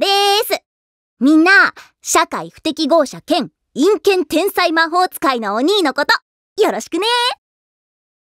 かです。みんな、社会不適合者兼陰険天才魔法使いのお兄のこと、よろしくね